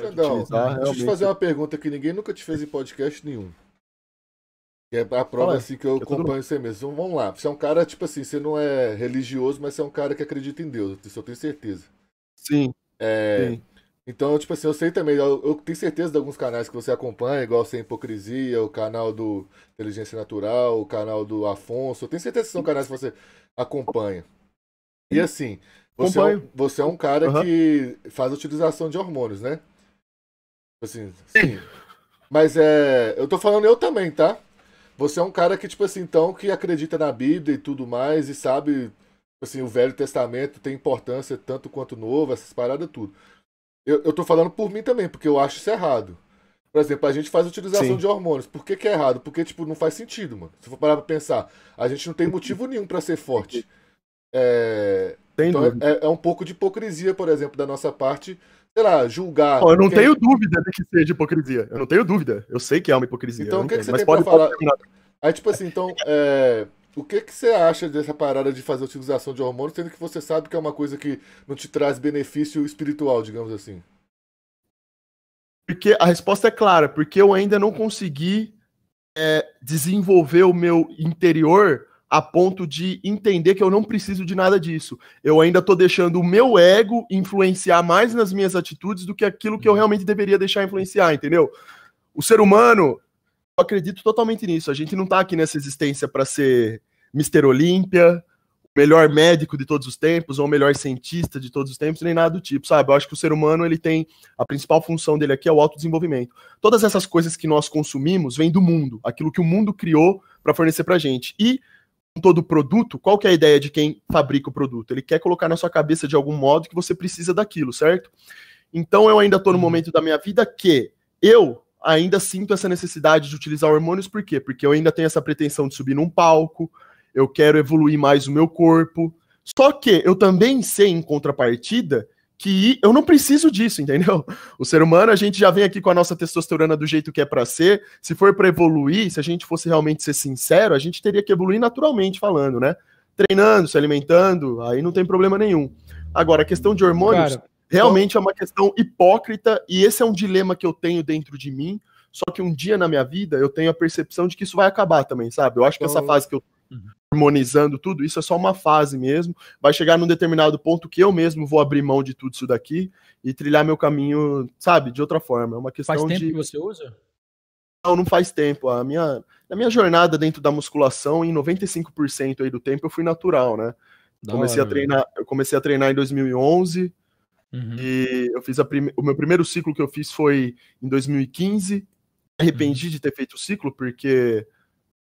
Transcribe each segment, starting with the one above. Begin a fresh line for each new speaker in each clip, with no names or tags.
Xandão, é utilizar Deixa eu te fazer uma pergunta que ninguém nunca te fez em podcast nenhum. Que é a prova, assim, que eu, acompanho você mesmo. Então, vamos lá. Você é um cara, tipo assim, você não é religioso, mas você é um cara que acredita em Deus. Isso eu tenho certeza. Sim. É... Sim. Então, tipo assim, eu sei também, eu, eu, tenho certeza de alguns canais que você acompanha, igual Sem é Hipocrisia, o canal do Inteligência Natural, o canal do Afonso, eu tenho certeza que são canais que você acompanha. E assim, você, é, você é um cara uhum. que faz utilização de hormônios, né? Assim, sim. Mas é. Eu tô falando eu também, tá? Você é um cara que, tipo assim, então, que acredita na Bíblia e tudo mais, e sabe, assim, o Velho Testamento tem importância tanto quanto o Novo, essas paradas, tudo. Eu, eu tô falando por mim também, porque eu acho isso errado. Por exemplo, a gente faz utilização Sim. de hormônios. Por que, que é errado? Porque, tipo, não faz sentido, mano. Se for parar pra pensar, a gente não tem motivo nenhum para ser forte. É... Então, é, é, é, um pouco de hipocrisia, por exemplo, da nossa parte sei lá, julgar. eu não tenho
dúvida de que seja hipocrisia. Eu não tenho dúvida. Eu sei que é uma hipocrisia. Então, o que, que você mas tem pode, falar? Pode...
Aí, tipo assim, então, é... o que, que você acha dessa parada de fazer utilização de hormônios, sendo que você sabe que é uma coisa que não te traz benefício espiritual, digamos assim?
Porque a resposta é clara, porque eu ainda não consegui é, desenvolver o meu interior a ponto de entender que eu não preciso de nada disso. Eu ainda estou deixando o meu ego influenciar mais nas minhas atitudes do que aquilo que eu uhum. realmente deveria deixar influenciar, entendeu? O ser humano, eu acredito totalmente nisso. A gente não está aqui nessa existência para ser Mr. Olímpia, o melhor médico de todos os tempos, ou o melhor cientista de todos os tempos, nem nada do tipo, sabe? Eu acho que o ser humano, ele tem a principal função dele aqui é o autodesenvolvimento. Todas essas coisas que nós consumimos vêm do mundo, aquilo que o mundo criou para fornecer para gente. E todo produto, qual que é a ideia de quem fabrica o produto? Ele quer colocar na sua cabeça de algum modo que você precisa daquilo, certo? Então eu ainda estou no uhum. momento da minha vida que eu ainda sinto essa necessidade de utilizar hormônios, por quê? Porque eu ainda tenho essa pretensão de subir num palco, eu quero evoluir mais o meu corpo. Só que eu também sei, em contrapartida, que eu não preciso disso, entendeu? O ser humano, a gente já vem aqui com a nossa testosterona do jeito que é para ser. Se for para evoluir, se a gente fosse realmente ser sincero, a gente teria que evoluir naturalmente falando, né? Treinando, se alimentando, aí não tem problema nenhum. Agora, a questão de hormônios Cara, realmente é uma questão hipócrita e esse é um dilema que eu tenho dentro de mim. Só que um dia na minha vida eu tenho a percepção de que isso vai acabar também, sabe? Eu acho que essa então fase que eu uhum harmonizando tudo, isso é só uma fase mesmo. Vai chegar num determinado ponto que eu mesmo vou abrir mão de tudo isso daqui e trilhar meu caminho, sabe, de outra forma. É uma questão faz tempo de... que você usa? Não, não faz tempo. A minha, na minha jornada dentro da musculação, em 95% aí do tempo eu fui natural, né? Da comecei hora, a treinar, velho. eu comecei a treinar em 2011 uhum. e eu fiz a prime... o meu primeiro ciclo que eu fiz foi em 2015. Arrependi uhum. de ter feito o ciclo porque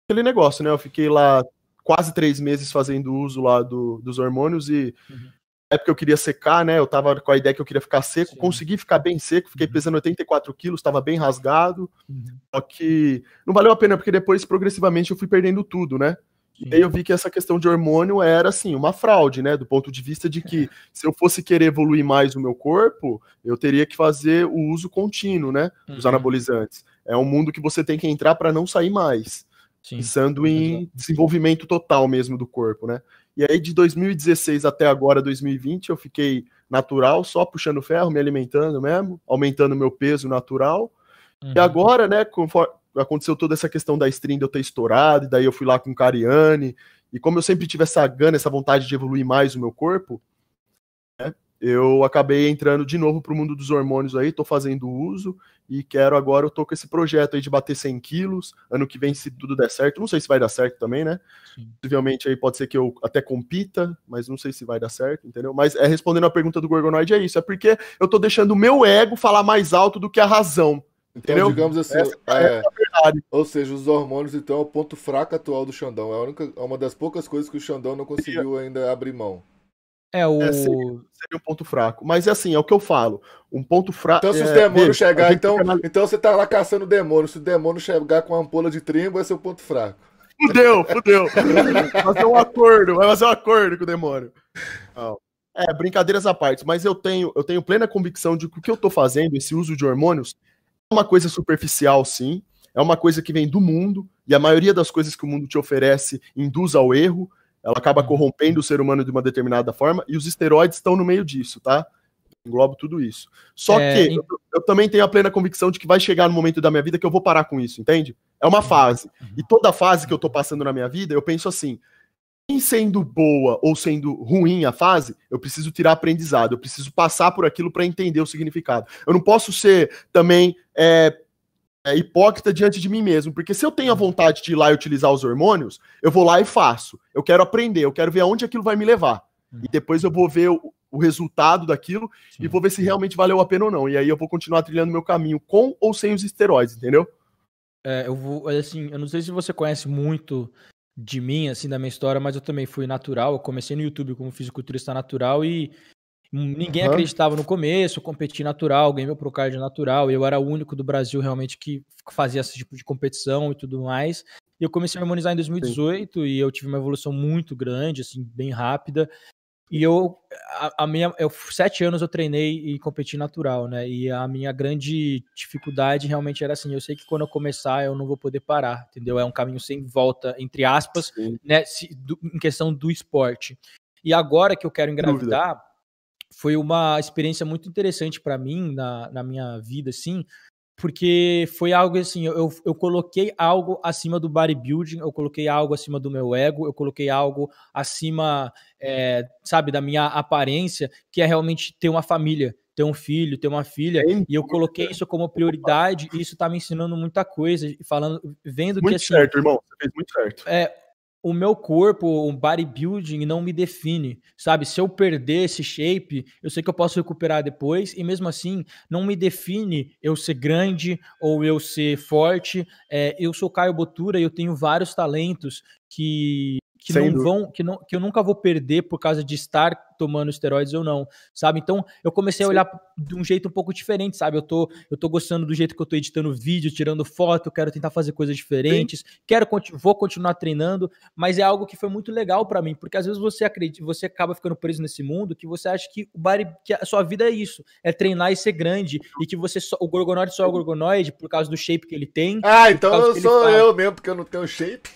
aquele negócio, né? Eu fiquei lá quase três meses fazendo uso lá do, dos hormônios e uhum. porque eu queria secar, né? Eu tava com a ideia que eu queria ficar seco, Sim. consegui ficar bem seco, fiquei uhum. pesando 84 quilos, estava bem rasgado, uhum. só que não valeu a pena, porque depois progressivamente eu fui perdendo tudo, né? Sim. E aí eu vi que essa questão de hormônio era, assim, uma fraude, né? Do ponto de vista de que é. se eu fosse querer evoluir mais o meu corpo, eu teria que fazer o uso contínuo, né? Dos uhum. anabolizantes. É um mundo que você tem que entrar para não sair mais pensando em desenvolvimento total mesmo do corpo, né? E aí de 2016 até agora 2020 eu fiquei natural, só puxando ferro, me alimentando mesmo, aumentando meu peso natural. Uhum. E agora, né, conforme aconteceu toda essa questão da string de eu ter estourado, e daí eu fui lá com o Cariani, e como eu sempre tive essa gana, essa vontade de evoluir mais o meu corpo, né, eu acabei entrando de novo para o mundo dos hormônios aí, estou fazendo uso e quero agora, eu estou com esse projeto aí de bater 100 quilos, ano que vem se tudo der certo, não sei se vai dar certo também, né? Sim. Possivelmente aí pode ser que eu até compita, mas não sei se vai dar certo, entendeu? Mas é respondendo a pergunta do Gorgonoid é isso, é porque eu tô deixando o meu ego falar mais alto do que a razão, então, entendeu? Então, digamos assim, essa, é, é ou seja, os hormônios então é o
ponto fraco atual do Xandão, é, única, é uma das poucas coisas que o Xandão não conseguiu ainda abrir mão.
É o. É, seria, seria, um ponto fraco. Mas é assim, é o que eu falo. Um ponto fraco. Então, se é, os demônios é, chegar, então,
fica... então você tá lá caçando demônio. Se o demônio chegar com uma ampola de trimbo, vai ser é o ponto
fraco. Fudeu, fudeu. vai fazer um acordo, vai fazer um acordo com o demônio. É, brincadeiras à parte, mas eu tenho, eu tenho plena convicção de que o que eu tô fazendo, esse uso de hormônios, é uma coisa superficial, sim. É uma coisa que vem do mundo, e a maioria das coisas que o mundo te oferece induz ao erro ela acaba uhum. corrompendo o ser humano de uma determinada forma e os esteroides estão no meio disso, tá? Englobo tudo isso. Só é, que em... eu, eu, também tenho a plena convicção de que vai chegar no momento da minha vida que eu vou parar com isso, entende? É uma uhum. fase. E uhum. toda fase que eu tô passando na minha vida, eu penso assim: em sendo boa ou sendo ruim a fase, eu preciso tirar aprendizado, eu preciso passar por aquilo para entender o significado. Eu não posso ser também é, é, hipócrita diante de mim mesmo, porque se eu tenho a vontade de ir lá e utilizar os hormônios, eu vou lá e faço. Eu quero aprender, eu quero ver aonde aquilo vai me levar. Uhum. E depois eu vou ver o, o resultado daquilo Sim. e vou ver se realmente valeu a pena ou não. E aí eu vou continuar trilhando
meu caminho com ou sem os esteroides, entendeu? É, eu vou, é assim, eu não sei se você conhece muito de mim, assim, da minha história, mas eu também fui natural. Eu comecei no YouTube como fisiculturista natural e Ninguém uhum. acreditava no começo, competi natural, ganhei meu Procard natural, eu era o único do Brasil realmente que fazia esse tipo de competição e tudo mais. E eu comecei a harmonizar em 2018 Sim. e eu tive uma evolução muito grande, assim, bem rápida. E eu, a, a minha, eu, sete anos eu treinei e competi natural, né? E a minha grande dificuldade realmente era assim: eu sei que quando eu começar eu não vou poder parar, entendeu? É um caminho sem volta, entre aspas, Sim. né? Se, do, em questão do esporte. E agora que eu quero engravidar, Dúvida foi uma experiência muito interessante para mim na, na minha vida, assim, porque foi algo assim, eu, eu coloquei algo acima do bodybuilding, eu coloquei algo acima do meu ego, eu coloquei algo acima, é, sabe, da minha aparência, que é realmente ter uma família, ter um filho, ter uma filha, e eu coloquei isso como prioridade, e isso tá me ensinando muita coisa, falando, vendo muito que... Muito assim,
certo, irmão, você
fez muito certo. É, o meu corpo, o bodybuilding não me define, sabe? Se eu perder esse shape, eu sei que eu posso recuperar depois e mesmo assim não me define eu ser grande ou eu ser forte. É, eu sou Caio Botura e eu tenho vários talentos que que Sem não dúvida. vão, que, não, que eu nunca vou perder por causa de estar tomando esteroides ou não, sabe? Então eu comecei Sim. a olhar de um jeito um pouco diferente, sabe? Eu tô, eu tô gostando do jeito que eu tô editando vídeo, tirando foto, quero tentar fazer coisas diferentes, Sim. quero vou continuar treinando, mas é algo que foi muito legal para mim, porque às vezes você acredita, você acaba ficando preso nesse mundo que você acha que o body, que a sua vida é isso, é treinar e ser grande e que você só, o gorgonoide só é o gorgonoide por causa do shape que ele tem. Ah, então eu sou eu mesmo porque eu não tenho shape.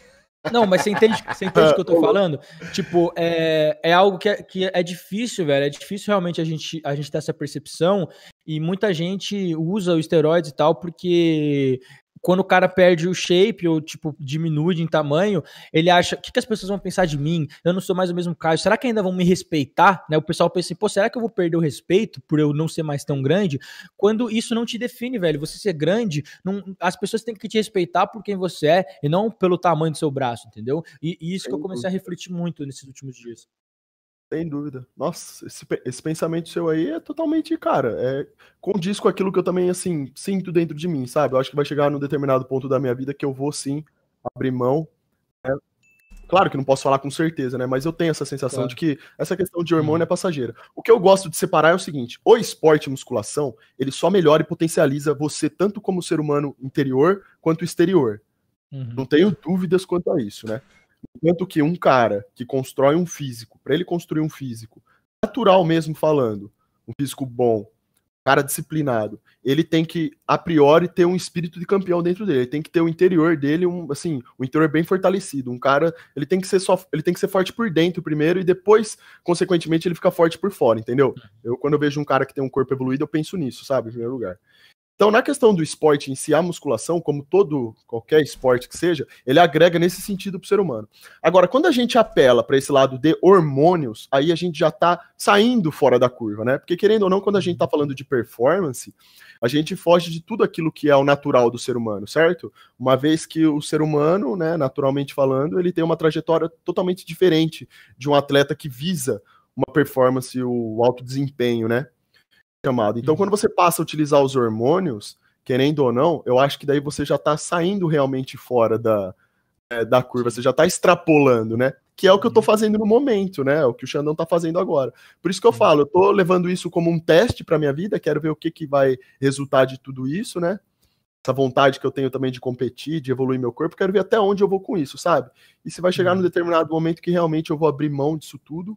Não, mas você entende, você entende o que eu tô ah, falando? Tipo, é, é algo que é, que é difícil, velho. É difícil realmente a gente, a gente ter essa percepção. E muita gente usa o esteroide e tal porque quando o cara perde o shape ou, tipo, diminui em tamanho, ele acha, o que, que as pessoas vão pensar de mim? Eu não sou mais o mesmo cara. Será que ainda vão me respeitar? Né? O pessoal pensa assim, pô, será que eu vou perder o respeito por eu não ser mais tão grande? Quando isso não te define, velho. Você ser grande, não, as pessoas têm que te respeitar por quem você é e não pelo tamanho do seu braço, entendeu? E, e isso que eu comecei a refletir muito nesses últimos dias. Sem dúvida.
Nossa, esse, esse, pensamento seu aí é totalmente, cara, é, condiz com aquilo que eu também, assim, sinto dentro de mim, sabe? Eu acho que vai chegar num determinado ponto da minha vida que eu vou, sim, abrir mão. Né? Claro que não posso falar com certeza, né? Mas eu tenho essa sensação claro. de que essa questão de hormônio hum. é passageira. O que eu gosto de separar é o seguinte: o esporte e musculação, ele só melhora e potencializa você tanto como ser humano interior quanto exterior. Uhum. Não tenho dúvidas quanto a isso, né? Tanto que um cara que constrói um físico, para ele construir um físico, natural mesmo falando, um físico bom, um cara disciplinado, ele tem que, a priori, ter um espírito de campeão dentro dele. Ele tem que ter o interior dele, um, assim, o um interior é bem fortalecido. Um cara, ele tem que ser só, ele tem que ser forte por dentro primeiro e depois, consequentemente, ele fica forte por fora, entendeu? Uhum. Eu, quando eu vejo um cara que tem um corpo evoluído, eu penso nisso, sabe, em primeiro lugar. Então, na questão do esporte em si, a musculação, como todo qualquer esporte que seja, ele agrega nesse sentido para o ser humano. Agora, quando a gente apela para esse lado de hormônios, aí a gente já está saindo fora da curva, né? Porque querendo ou não, quando a gente está falando de performance, a gente foge de tudo aquilo que é o natural do ser humano, certo? Uma vez que o ser humano, né, naturalmente falando, ele tem uma trajetória totalmente diferente de um atleta que visa uma performance, o alto desempenho, né? chamado. Então, uhum. quando você passa a utilizar os hormônios, querendo ou não, eu acho que daí você já está saindo realmente fora da, é, da curva, você já está extrapolando, né? Que é o que eu estou uhum. fazendo no momento, né? É o que o Xandão está fazendo agora. Por isso que eu uhum. falo, eu estou levando isso como um teste para minha vida, quero ver o que, que vai resultar de tudo isso, né? Essa vontade que eu tenho também de competir, de evoluir meu corpo, quero ver até onde eu vou com isso, sabe? E se vai chegar uhum. num determinado momento que realmente eu vou abrir mão disso tudo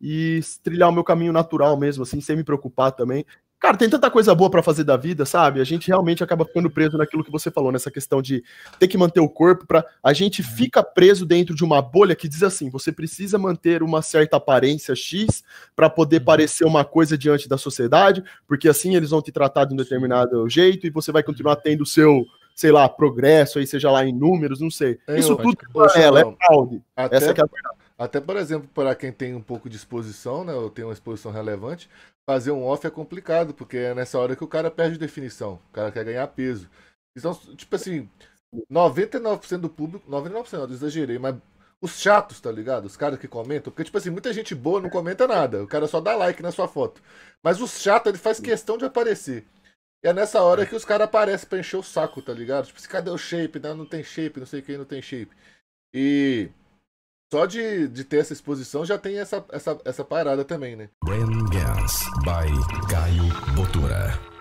e trilhar o meu caminho natural mesmo, assim, sem me preocupar também. Cara, tem tanta coisa boa para fazer da vida, sabe? A gente realmente acaba ficando preso naquilo que você falou, nessa questão de ter que manter o corpo para a gente uhum. fica preso dentro de uma bolha que diz assim, você precisa manter uma certa aparência X para poder uhum. parecer uma coisa diante da sociedade, porque assim eles vão te tratar de um determinado jeito e você vai uhum. continuar tendo o seu sei lá, progresso aí, seja lá em números, não sei. É, Isso tudo é que ela é fraude. Até, Essa é a
verdade. Até, por exemplo, para quem tem um pouco de exposição, né, ou tem uma exposição relevante, fazer um off é complicado, porque é nessa hora que o cara perde definição, o cara quer ganhar peso. Então, tipo assim, 99% do público, 99% não, exagerei, mas os chatos, tá ligado? Os caras que comentam, porque, tipo assim, muita gente boa não comenta nada, o cara só dá like na sua foto. Mas os chatos, ele faz questão de aparecer. E é nessa hora que os caras aparecem pra encher o saco, tá ligado? Tipo, assim, cadê o shape? Não, né? não tem shape, não sei quem não tem shape. E só de, de ter essa exposição já tem essa, essa, essa parada também, né? Brand Gas by Caio Botura.